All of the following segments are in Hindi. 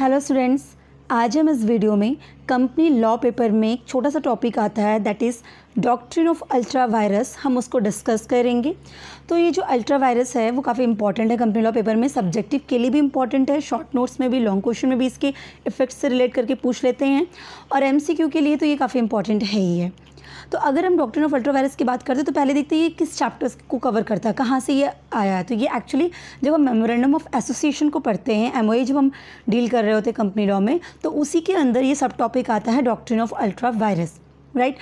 हेलो स्टूडेंट्स आज हम इस वीडियो में कंपनी लॉ पेपर में एक छोटा सा टॉपिक आता है that is doctrine of ultra vires हम उसको डिस्कस करेंगे तो ये जो अल्ट्रा वायरस है वो काफ़ी इंपॉर्टेंट है कंपनी लॉ पेपर में सब्जेक्टिव के लिए भी इंपॉर्टेंट है शॉर्ट नोट्स में भी लॉन्ग क्वेश्चन में भी इसके इफेक्ट्स से रिलेट करके पूछ लेते हैं और एम के लिए तो ये काफ़ी इंपॉर्टेंट है ही है तो अगर हम डॉक्टर ऑफ अल्ट्रावायरस की बात करते हैं तो पहले देखते हैं ये किस चैप्टर्स को कवर करता है कहाँ से ये आया है तो ये एक्चुअली जब हम मेमोरेंडम ऑफ एसोसिएशन को पढ़ते हैं एम जब हम डील कर रहे होते हैं कंपनी लॉ में तो उसी के अंदर ये सब टॉपिक आता है doctrine of ultra vires right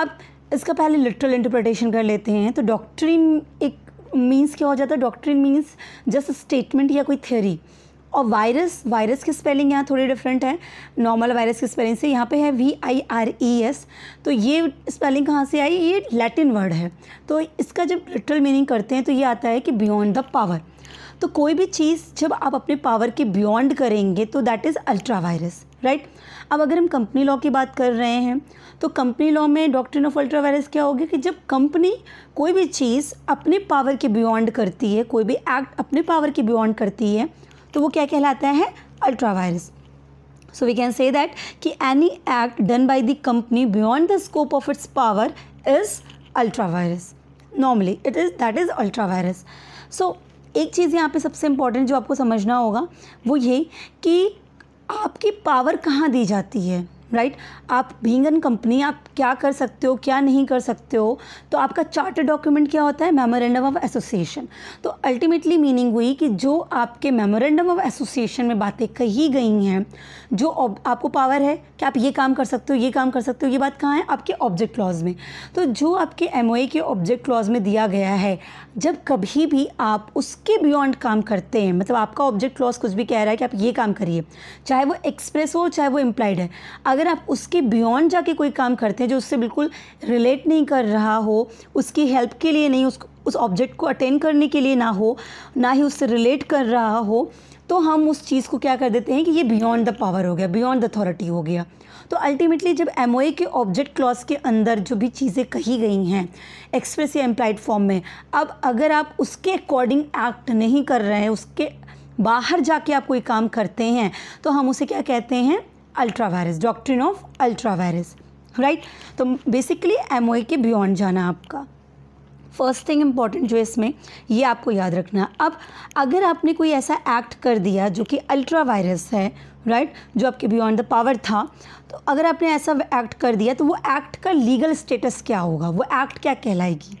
अब इसका पहले लिटरल इंटरप्रटेशन कर लेते हैं तो डॉक्ट्रिन एक मीन्स क्या हो जाता है डॉक्ट्रिन मीन्स जस्ट स्टेटमेंट या कोई थ्योरी और वायरस वायरस की स्पेलिंग यहाँ थोड़ी डिफरेंट है नॉर्मल वायरस की स्पेलिंग से यहाँ पे है V I R E S तो ये स्पेलिंग कहाँ से आई ये लैटिन वर्ड है तो इसका जब लिटरल मीनिंग करते हैं तो ये आता है कि बियॉन्ड द पावर तो कोई भी चीज़ जब आप अपने पावर के बियॉन्ड करेंगे तो that is ultra vires right अब अगर हम कंपनी लॉ की बात कर रहे हैं तो कंपनी लॉ में डॉक्ट्रिन ऑफ अल्ट्रा वायरस क्या होगी कि जब कंपनी कोई भी चीज़ अपने पावर के बियॉन्ड करती है कोई भी एक्ट अपने पावर के बियॉन्ड करती है तो वो क्या कहलाता है ultra vires so we can say that कि any act done by the company beyond the scope of its power is ultra vires normally it is that is ultra vires so एक चीज़ यहाँ पे सबसे इंपॉर्टेंट जो आपको समझना होगा वो ये कि आपकी पावर कहाँ दी जाती है राइट right? आप भींगन कंपनी आप क्या कर सकते हो क्या नहीं कर सकते हो तो आपका चार्टर डॉक्यूमेंट क्या होता है मेमोरेंडम ऑफ एसोसिएशन तो अल्टीमेटली मीनिंग हुई कि जो आपके मेमोरेंडम ऑफ एसोसिएशन में बातें कही गई हैं जो आपको पावर है कि आप ये काम कर सकते हो ये काम कर सकते हो ये बात कहाँ है आपके ऑब्जेक्ट क्लॉज में तो जो आपके एम के ऑब्जेक्ट क्लॉज में दिया गया है जब कभी भी आप उसके बियॉन्ड काम करते हैं मतलब आपका ऑब्जेक्ट क्लॉज कुछ भी कह रहा है कि आप ये काम करिए चाहे वो एक्सप्रेस हो चाहे वो इम्प्लाइड है अगर आप उसके बियॉन्ड जाके कोई काम करते हैं जो उससे बिल्कुल रिलेट नहीं कर रहा हो उसकी हेल्प के लिए नहीं उसको उस ऑब्जेक्ट को अटेंड करने के लिए ना हो ना ही उससे रिलेट कर रहा हो तो हम उस चीज़ को क्या कर देते हैं कि ये बियॉन्ड द पावर हो गया बियॉन्ड द अथॉरिटी हो गया तो अल्टीमेटली जब एम के ऑब्जेक्ट क्लॉज के अंदर जो भी चीज़ें कही गई हैं एक्सप्रेस या एम्प्लाइड फॉर्म में अब अगर आप उसके अकॉर्डिंग एक्ट नहीं कर रहे हैं उसके बाहर जाके आप कोई काम करते हैं तो हम उसे क्या कहते हैं ultra vires doctrine of ultra vires right तो बेसिकली एमओए के बियॉन्ड जाना आपका फर्स्ट थिंग इम्पॉर्टेंट जो है इसमें ये आपको याद रखना अब अगर आपने कोई ऐसा एक्ट कर दिया जो कि अल्ट्रा वायरस है राइट right? जो आपके बियॉन्ड द पावर था तो अगर आपने ऐसा एक्ट कर दिया तो वो एक्ट का लीगल स्टेटस क्या होगा वो एक्ट क्या कहलाएगी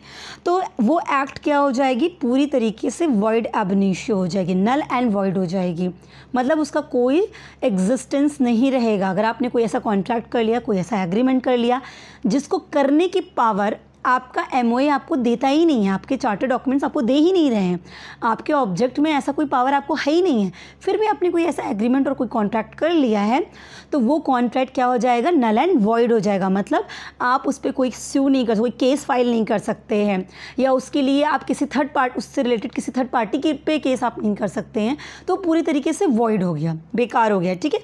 तो वो एक्ट क्या हो जाएगी पूरी तरीके से वॉइड एबनिशियो हो जाएगी नल एंड वॉइड हो जाएगी मतलब उसका कोई एग्जिस्टेंस नहीं रहेगा अगर आपने कोई ऐसा कॉन्ट्रैक्ट कर लिया कोई ऐसा एग्रीमेंट कर लिया जिसको करने की पावर आपका एम आपको देता ही नहीं है आपके चार्टर डॉक्यूमेंट्स आपको दे ही नहीं रहे हैं आपके ऑब्जेक्ट में ऐसा कोई पावर आपको है ही नहीं है फिर भी आपने कोई ऐसा एग्रीमेंट और कोई कॉन्ट्रैक्ट कर लिया है तो वो कॉन्ट्रैक्ट क्या हो जाएगा नल एंड वॉइड हो जाएगा मतलब आप उस पर कोई स्यू नहीं कर कोई केस फाइल नहीं कर सकते हैं या उसके लिए आप किसी थर्ड पार्ट उससे रिलेटेड किसी थर्ड पार्टी के पे केस आप नहीं कर सकते हैं तो पूरी तरीके से वॉइड हो गया बेकार हो गया ठीक है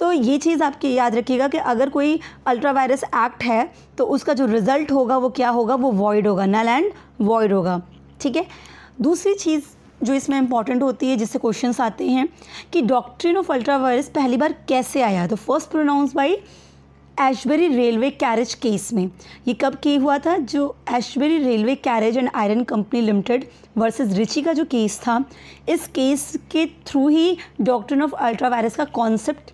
तो ये चीज़ आपकी याद रखिएगा कि अगर कोई अल्ट्रा वायरस एक्ट है तो उसका जो रिज़ल्ट होगा वो क्या होगा वो वॉइड होगा नल एंड वॉइड होगा ठीक है दूसरी चीज़ जो इसमें इंपॉर्टेंट होती है जिससे क्वेश्चन आते हैं कि डॉक्ट्रिन ऑफ अल्ट्रावायरस पहली बार कैसे आया तो first pronounce by Ashbury Railway Carriage case में ये कब की हुआ था जो Ashbury Railway carriage and iron company limited versus Riche का जो केस था इस केस के थ्रू ही डॉक्ट्रिन ऑफ अल्ट्रावायरस का कॉन्सेप्ट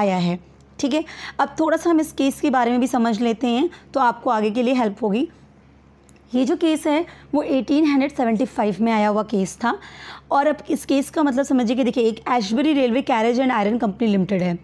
आया है ठीक है अब थोड़ा सा हम इस केस के बारे में भी समझ लेते हैं तो आपको आगे के लिए हेल्प होगी ये जो केस है वो 1875 में आया हुआ केस था और अब इस केस का मतलब समझिए कि देखिए एक Ashbury railway carriage and iron company limited है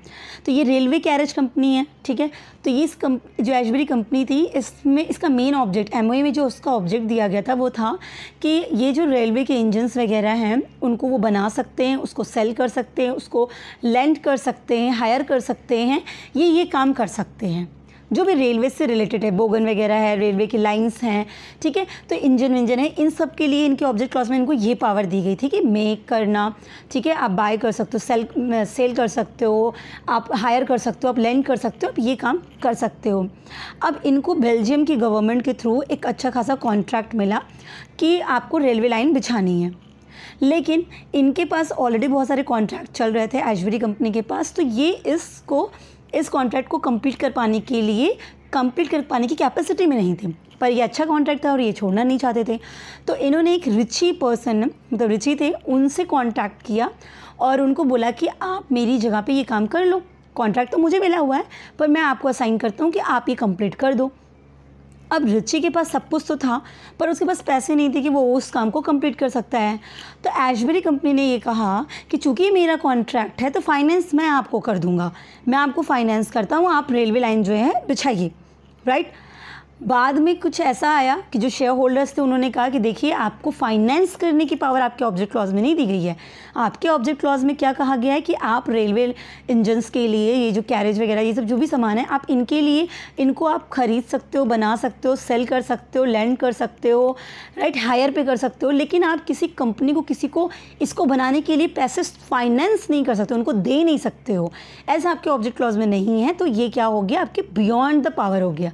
तो ये रेलवे कैरेज कंपनी है ठीक है तो ये इस कम, जो एशबरी कंपनी थी इसमें इसका मेन ऑब्जेक्ट एम में जो उसका ऑब्जेक्ट दिया गया था वो था कि ये जो रेलवे के इंजन्स वगैरह हैं उनको वो बना सकते हैं उसको सेल कर सकते हैं उसको लैंड कर सकते हैं हायर कर सकते हैं ये ये काम कर सकते हैं जो भी रेलवे से रिलेटेड है बोगन वगैरह है रेलवे की लाइन्स हैं ठीक है तो इंजन विंजन है इन सब के लिए इनके ऑब्जेक्ट क्लास में इनको ये पावर दी गई थी कि मेक करना ठीक है आप बाय कर सकते हो सेल सेल कर सकते हो आप हायर कर सकते हो आप लैंड कर सकते हो आप ये काम कर सकते हो अब इनको बेल्जियम की गवर्नमेंट के थ्रू एक अच्छा खासा कॉन्ट्रैक्ट मिला कि आपको रेलवे लाइन बिछानी है लेकिन इनके पास ऑलरेडी बहुत सारे कॉन्ट्रैक्ट चल रहे थे एजवरी कंपनी के पास तो ये इसको इस कॉन्ट्रैक्ट को कंप्लीट कर पाने के लिए कंप्लीट कर पाने की कैपेसिटी में नहीं थे पर ये अच्छा कॉन्ट्रैक्ट था और ये छोड़ना नहीं चाहते थे तो इन्होंने एक रिची पर्सन मतलब रिची थे उनसे कॉन्टैक्ट किया और उनको बोला कि आप मेरी जगह पे ये काम कर लो कॉन्ट्रैक्ट तो मुझे मिला हुआ है पर मैं आपको असाइन करता हूँ कि आप ये कंप्लीट कर दो अब रिची के पास सब कुछ तो था पर उसके पास पैसे नहीं थे कि वो उस काम को कंप्लीट कर सकता है तो एशबेरी कंपनी ने ये कहा कि चूँकि मेरा कॉन्ट्रैक्ट है तो फाइनेंस मैं आपको कर दूंगा मैं आपको फाइनेंस करता हूँ आप रेलवे लाइन जो है बिछाइए राइट right? बाद में कुछ ऐसा आया कि जो शेयर होल्डर्स थे उन्होंने कहा कि देखिए आपको फाइनेंस करने की पावर आपके ऑब्जेक्ट क्लॉज में नहीं दी गई है आपके ऑब्जेक्ट क्लॉज में क्या कहा गया है कि आप रेलवे इंजन्स के लिए ये जो कैरेज वगैरह ये सब जो भी सामान है आप इनके लिए इनको आप ख़रीद सकते हो बना सकते हो सेल कर सकते हो लैंड कर सकते हो राइट हायर पे कर सकते हो लेकिन आप किसी कंपनी को किसी को इसको बनाने के लिए पैसे फाइनेंस नहीं कर सकते उनको दे नहीं सकते हो ऐसा आपके ऑब्जेक्ट क्लॉज में नहीं है तो ये क्या हो गया आपके बियॉन्ड द पावर हो गया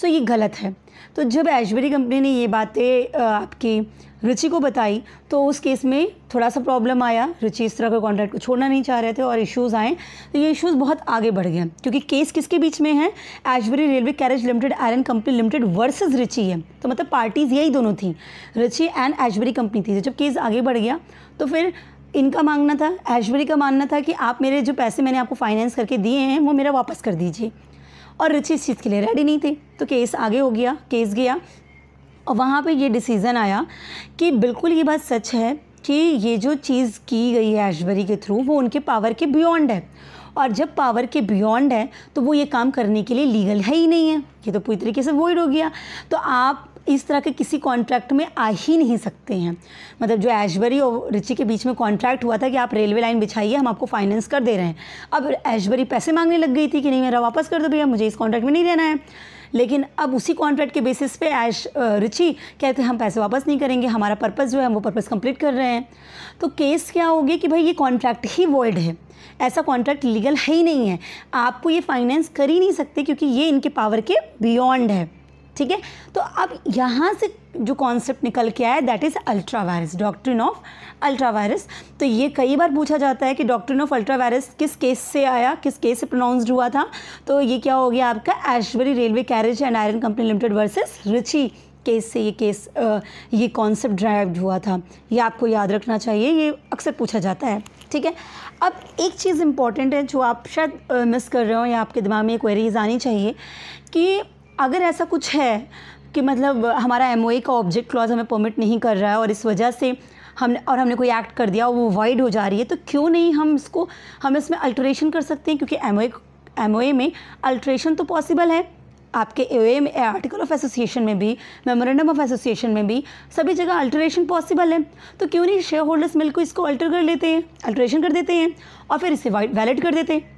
सो ये गलत गलत है तो जब एशबरी कंपनी ने ये बातें आपकी रुचि को बताई तो उस केस में थोड़ा सा प्रॉब्लम आया रुचि इस तरह का कॉन्ट्रैक्ट को छोड़ना नहीं चाह रहे थे और इश्यूज आए तो ये इश्यूज बहुत आगे बढ़ गए क्योंकि केस किसके बीच में है Ashbury railway carriage limited iron company limited versus Riche है तो मतलब पार्टीज यही दोनों थी रुचि एंड एशबरी कंपनी थी जब केस आगे बढ़ गया तो फिर इनका मांगना था ऐश्वरी का मानना था कि आप मेरे जो पैसे मैंने आपको फाइनेंस करके दिए हैं वो मेरा वापस कर दीजिए और रिची इस चीज़ के लिए रेडी नहीं थे तो केस आगे हो गया केस गया और वहाँ पे ये डिसीज़न आया कि बिल्कुल ये बात सच है कि ये जो चीज़ की गई है ऐशबरी के थ्रू वो उनके पावर के बियॉन्ड है और जब पावर के बियॉन्ड है तो वो ये काम करने के लिए लीगल है ही नहीं है ये तो पूरी तरीके से वॉइड हो गया तो आप इस तरह के किसी कॉन्ट्रैक्ट में आ ही नहीं सकते हैं मतलब जो ऐशबरी और रिची के बीच में कॉन्ट्रैक्ट हुआ था कि आप रेलवे लाइन बिछाइए हम आपको फाइनेंस कर दे रहे हैं अब ऐशबरी पैसे मांगने लग गई थी कि नहीं मेरा वापस कर दो भैया मुझे इस कॉन्ट्रैक्ट में नहीं देना है लेकिन अब उसी कॉन्ट्रैक्ट के बेसिस पे ऐश रिची कहते हैं हम पैसे वापस नहीं करेंगे हमारा पर्पस जो है हम वो पर्पस कंप्लीट कर रहे हैं तो केस क्या हो गया कि भाई ये कॉन्ट्रैक्ट ही वॉइड है ऐसा कॉन्ट्रैक्ट लीगल है ही नहीं है आपको ये फाइनेंस कर ही नहीं सकते क्योंकि ये इनके पावर के बियॉन्ड है ठीक है तो अब यहाँ से जो कॉन्सेप्ट निकल के आया that is ultra vires doctrine of ultra vires तो ये कई बार पूछा जाता है कि डॉक्ट्रिन ऑफ अल्ट्रा वायरस किस केस से आया किस केस से प्रोनाउंसड हुआ था तो ये क्या हो गया आपका Ashbury railway carriage and iron company limited versus Riche case से ये केस ये कॉन्सेप्ट ड्राइव हुआ था ये आपको याद रखना चाहिए ये अक्सर पूछा जाता है ठीक है अब एक चीज़ इम्पॉर्टेंट है जो आप शायद मिस कर रहे हो या आपके दिमाग में क्वेरीज आनी चाहिए कि अगर ऐसा कुछ है कि मतलब हमारा एम का ऑब्जेक्ट क्लॉज हमें परमिट नहीं कर रहा है और इस वजह से हम और हमने कोई एक्ट कर दिया और वो वाइड हो जा रही है तो क्यों नहीं हम इसको हम इसमें अल्ट्रेशन कर सकते हैं क्योंकि एम एम में अल्ट्रेशन तो पॉसिबल है आपके ए में आर्टिकल ऑफ एसोसिएशन में भी मेमोरेंडम ऑफ एसोसिएशन में भी सभी जगह अल्ट्रेशन पॉसिबल है तो क्यों नहीं शेयर होल्डर्स मिलकर इसको अल्टर कर लेते हैं अल्ट्रेशन कर देते हैं और फिर इसे वैलिड कर देते हैं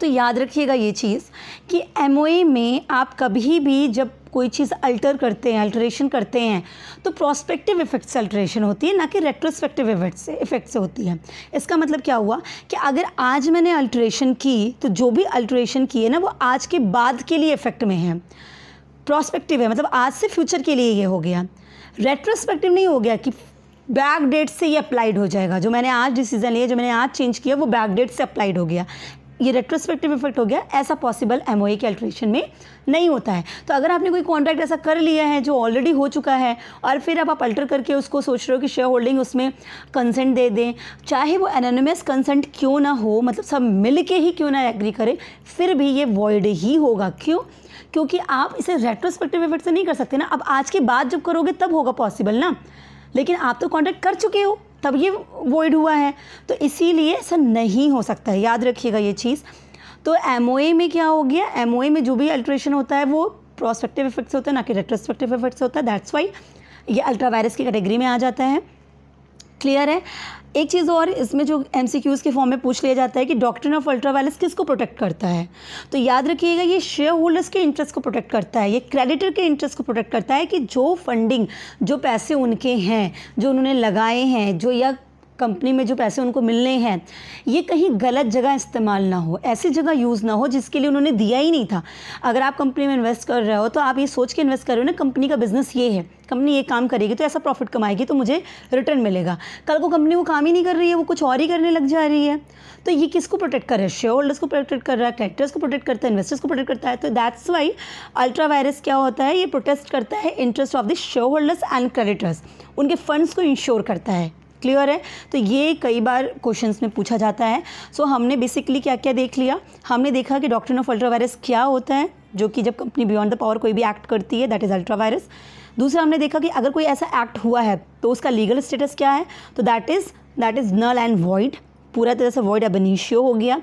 तो याद रखिएगा ये चीज़ कि एम में आप कभी भी जब कोई चीज़ अल्टर करते हैं अल्टरेशन करते हैं तो प्रोस्पेक्टिव इफ़ेक्ट से अल्टरेशन होती है ना कि रेट्रोस्पेक्टिव इफेक्ट से इफ़ेक्ट से होती है इसका मतलब क्या हुआ कि अगर आज मैंने अल्टरेशन की तो जो भी अल्टरेशन की है ना वो आज के बाद के लिए इफ़ेक्ट में है प्रोस्पेक्टिव है मतलब आज से फ्यूचर के लिए ये हो गया रेट्रोस्पेक्टिव नहीं हो गया कि बैक डेट से ये अप्लाइड हो जाएगा जो मैंने आज डिसीजन लिया जो मैंने आज चेंज किया वो बैक डेट से अप्लाइड हो गया ये रेट्रोस्पेक्टिव इफेक्ट हो गया ऐसा पॉसिबल एम के अल्ट्रेशन में नहीं होता है तो अगर आपने कोई कॉन्ट्रैक्ट ऐसा कर लिया है जो ऑलरेडी हो चुका है और फिर अब आप अल्टर करके उसको सोच रहे हो कि शेयर होल्डिंग उसमें कंसेंट दे दें चाहे वो एनोनमस कंसेंट क्यों ना हो मतलब सब मिल के ही क्यों ना एग्री करें फिर भी ये वॉइड ही होगा क्यों क्योंकि आप इसे रेट्रोस्पेक्टिव इफेक्ट से नहीं कर सकते ना अब आज के बाद जब करोगे तब होगा पॉसिबल ना लेकिन आप तो कॉन्ट्रैक्ट कर चुके हो तब ये वॉइड हुआ है तो इसीलिए ऐसा नहीं हो सकता है याद रखिएगा ये चीज़ तो एम में क्या हो गया एम में जो भी अल्ट्रेशन होता है वो प्रोस्पेक्टिव इफेक्ट्स होता है ना कि रेट्रोस्पेक्टिव इफेक्ट्स होता है दैट्स वाई ये अल्ट्रा वायरस की कैटेगरी में आ जाता है क्लियर है एक चीज़ और इसमें जो एम के फॉर्म में पूछ लिया जाता है कि डॉक्टर ऑफ अल्ट्रा वायलेंस किसको प्रोटेक्ट करता है तो याद रखिएगा ये शेयर होल्डर्स के इंटरेस्ट को प्रोटेक्ट करता है ये क्रेडिटर के इंटरेस्ट को प्रोटेक्ट करता है कि जो फंडिंग जो पैसे उनके हैं जो उन्होंने लगाए हैं जो या कंपनी में जो पैसे उनको मिलने हैं ये कहीं गलत जगह इस्तेमाल ना हो ऐसी जगह यूज़ ना हो जिसके लिए उन्होंने दिया ही नहीं था अगर आप कंपनी में इन्वेस्ट कर रहे हो तो आप ये सोच के इन्वेस्ट कर रहे हो ना कंपनी का बिज़नेस ये है कंपनी ये काम करेगी तो ऐसा प्रॉफिट कमाएगी तो मुझे रिटर्न मिलेगा कल को कंपनी वो काम ही नहीं कर रही है वो कुछ और ही करने लग जा रही है तो ये किसको प्रोटेक्ट कर रहा है शेयर होल्डर्स को प्रोटेक्ट कर रहा है कलेक्टर्स को प्रोटेक्ट करता है इन्वेस्टर्स को प्रोटेक्ट करता है तो दैट्स वाई अल्ट्रा वायरस क्या होता है ये प्रोटेस्ट करता है interest of the share holders and creditors उनके फंड्स को इंश्योर करता है क्लियर है तो ये कई बार क्वेश्चंस में पूछा जाता है सो so, हमने बेसिकली क्या क्या देख लिया हमने देखा कि डॉक्ट्रिन ऑफ अल्ट्रावायरस क्या होता है जो कि जब कंपनी बियॉन्ड द पावर कोई भी एक्ट करती है दैट इज़ अल्ट्रावायरस दूसरा हमने देखा कि अगर कोई ऐसा एक्ट हुआ है तो उसका लीगल स्टेटस क्या है तो that is that is null and void पूरा तरह से वॉइड एबनिशियो हो गया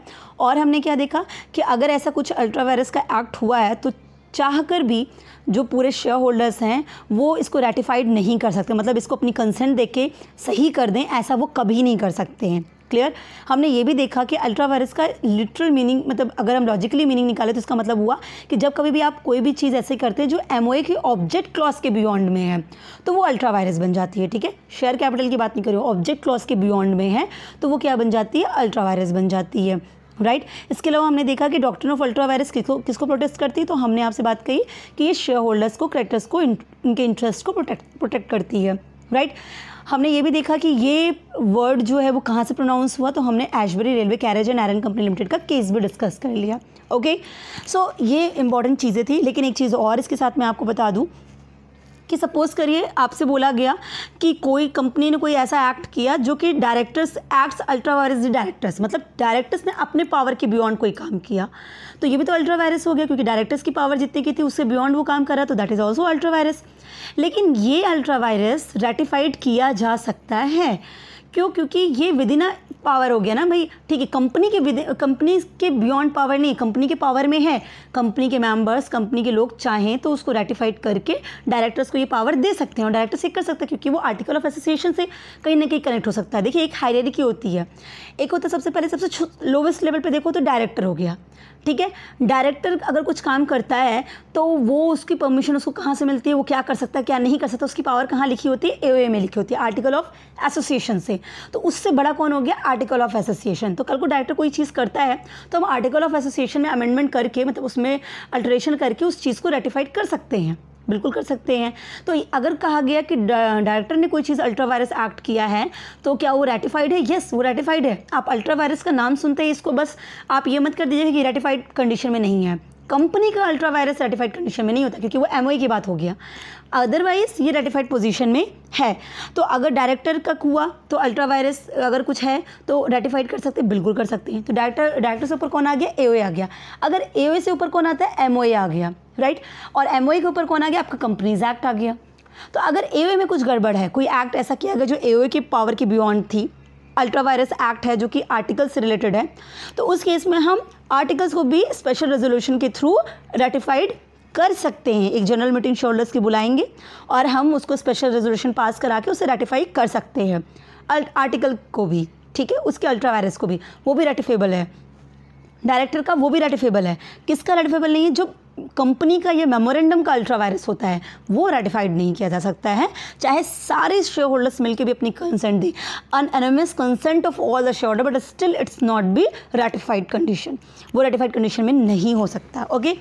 और हमने क्या देखा कि अगर ऐसा कुछ अल्ट्रावायरस का एक्ट हुआ है तो चाहकर भी जो पूरे शेयर होल्डर्स हैं वो इसको रेटिफाइड नहीं कर सकते मतलब इसको अपनी कंसेंट दे के सही कर दें ऐसा वो कभी नहीं कर सकते हैं क्लियर हमने ये भी देखा कि अल्ट्रा वायरस का लिटरल मीनिंग मतलब अगर हम लॉजिकली मीनिंग निकालें तो इसका मतलब हुआ कि जब कभी भी आप कोई भी चीज़ ऐसे करते हैं जो एम के ऑब्जेक्ट क्लॉस के बियॉन्ड में है तो वो अल्ट्रा वायरस बन जाती है ठीक है शेयर कैपिटल की बात नहीं करो ऑब्जेक्ट क्लॉस के बियॉन्ड में है तो वो क्या बन जाती है अल्ट्रा वायरस बन जाती है राइट right? इसके अलावा हमने देखा कि डॉक्टर ऑफ अल्ट्रा वायरस किसको किसको प्रोटेस्ट करती है तो हमने आपसे बात कही कि ये शेयर होल्डर्स को करेक्टर्स को उनके इंटरेस्ट को प्रोटेक्ट प्रोटेक्ट करती है राइट right? हमने ये भी देखा कि ये वर्ड जो है वो कहाँ से प्रोनाउंस हुआ तो हमने Ashbury railway carriage and iron company limited का केस भी डिस्कस कर लिया ओके okay? सो so, ये इंपॉर्टेंट चीज़ें थी लेकिन एक चीज़ और इसके साथ मैं आपको बता दूँ कि सपोज़ करिए आपसे बोला गया कि कोई कंपनी ने कोई ऐसा एक्ट किया जो कि directors acts ultra vires directors मतलब डायरेक्टर्स ने अपने पावर के बियॉन्ड कोई काम किया तो ये भी तो अल्ट्रा वायरस हो गया क्योंकि डायरेक्टर्स की पावर जितनी की थी उससे बियॉन्ड वो काम कर रहा तो that is also ultra vires लेकिन ये अल्ट्रा वायरस रेटिफाइड किया जा सकता है क्यों क्योंकि ये विद इन अ पावर हो गया ना भाई ठीक है कंपनी के कंपनी के बियॉन्ड पावर नहीं कंपनी के पावर में है कंपनी के मेंबर्स कंपनी के लोग चाहें तो उसको रेटिफाइड करके डायरेक्टर्स को ये पावर दे सकते हैं और डायरेक्टर से कर सकते हैं क्योंकि वो आर्टिकल ऑफ एसोसिएशन से कहीं ना कहीं कनेक्ट हो सकता है देखिए एक की होती है एक होता है सबसे पहले सबसे लोवेस्ट लेवल पर देखो तो डायरेक्टर हो गया ठीक है डायरेक्टर अगर कुछ काम करता है तो वो उसकी परमिशन उसको कहाँ से मिलती है वो क्या कर सकता है क्या नहीं कर सकता उसकी पावर कहाँ लिखी होती है ए में लिखी होती है आर्टिकल ऑफ एसोसिएशन से तो उससे बड़ा कौन हो गया आर्टिकल ऑफ एसोसिएशन तो कल को डायरेक्टर कोई चीज़ करता है तो हम आर्टिकल ऑफ एसोसिएशन में अमेंडमेंट करके मतलब उसमें अल्ट्रेशन करके उस चीज़ को रेटिफाइड कर सकते हैं बिल्कुल कर सकते हैं तो अगर कहा गया कि डायरेक्टर ने कोई चीज़ अल्ट्रा वायरस एक्ट किया है तो क्या वो रेटिफाइड है येस वो रेटिफाइड है आप अल्ट्रा वायरस का नाम सुनते हैं इसको बस आप ये मत कर दीजिए कि रेटिफाइड कंडीशन में नहीं है कंपनी का अल्ट्रा वायरस रेटिफाइड कंडीशन में नहीं होता क्योंकि वो एम e की बात हो गया अदरवाइज ये रेटिफाइड पोजीशन में है तो अगर डायरेक्टर का कुआ तो अल्ट्रा वायरस अगर कुछ है तो रेटिफाइड कर सकते हैं बिल्कुल कर सकते हैं तो डायरेक्टर डायरेक्टर से ऊपर कौन आ गया ए आ गया अगर ए से ऊपर कौन आता है एम आ गया राइट और एम के ऊपर कौन आ गया आपका कंपनीज एक्ट आ गया तो अगर ए में कुछ गड़बड़ है कोई एक्ट ऐसा किया गया जो ए की पावर के बियॉन्ड थी अल्ट्रा वायरस एक्ट है जो कि आर्टिकल से रिलेटेड है तो उस केस में हम आर्टिकल्स को भी स्पेशल रेजोल्यूशन के थ्रू रेटिफाइड कर सकते हैं एक जनरल मीटिंग शोल्डर्स की बुलाएंगे और हम उसको स्पेशल रेजोल्यूशन पास करा के उसे रेटिफाई कर सकते हैं आर्टिकल को भी ठीक है उसके अल्ट्रा वायरस को भी वो भी रेटिफेबल है डायरेक्टर का वो भी रेटिफेबल है किसका रेटिफेबल नहीं है जो कंपनी का ये मेमोरेंडम का अल्ट्रा वायरस होता है वो रेटिफाइड नहीं किया जा सकता है चाहे सारे शेयर होल्डर्स मिलकर भी अपनी कंसेंट दें unanimous consent of all the share holder but still it's not be ratified condition वो रेटिफाइड कंडीशन में नहीं हो सकता ओके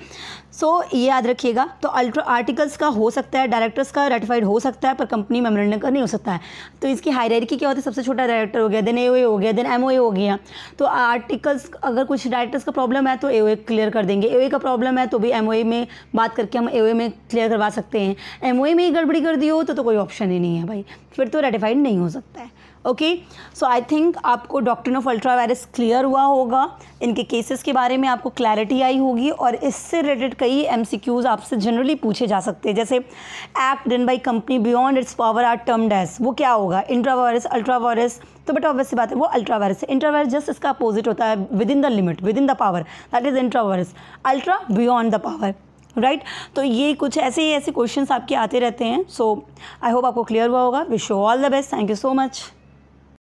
सो so, ये याद रखिएगा तो अल्ट्रा आर्टिकल्स का हो सकता है डायरेक्टर्स का रेटिफाइड हो सकता है पर कंपनी मेमोरेंडम का नहीं हो सकता है तो इसकी हायरकी क्या होती है सबसे छोटा डायरेक्टर हो गया देन ए हो गया देन एम हो गया तो आर्टिकल्स अगर कुछ डायरेक्टर्स का प्रॉब्लम है तो ए क्लियर कर देंगे ए का प्रॉब्लम है तो भी एम एम e में बात करके हम ए e में क्लियर करवा सकते हैं एम e में ही गड़बड़ी कर दी हो तो, तो कोई ऑप्शन ही नहीं है भाई फिर तो रेटिफाइड नहीं हो सकता है ओके सो आई थिंक आपको doctrine of ultra vires clear हुआ होगा इनके केसेस के बारे में आपको क्लैरिटी आई होगी और इससे रिलेटेड कई एम आपसे जनरली पूछे जा सकते हैं जैसे act done by company beyond its power are termed as वो क्या होगा इंट्रा वायरस अल्ट्रा वायरस तो बट ऑब्वियस बात है वो अल्ट्रा वायरस है इंट्रा वायरस जस्ट इसका अपोजिट होता है within the limit within the power that is intra vires ultra beyond the power right right? तो ये कुछ ऐसे ही ऐसे क्वेश्चन आपके आते रहते हैं सो आई होप आपको क्लियर हुआ होगा wish you all the best thank you so much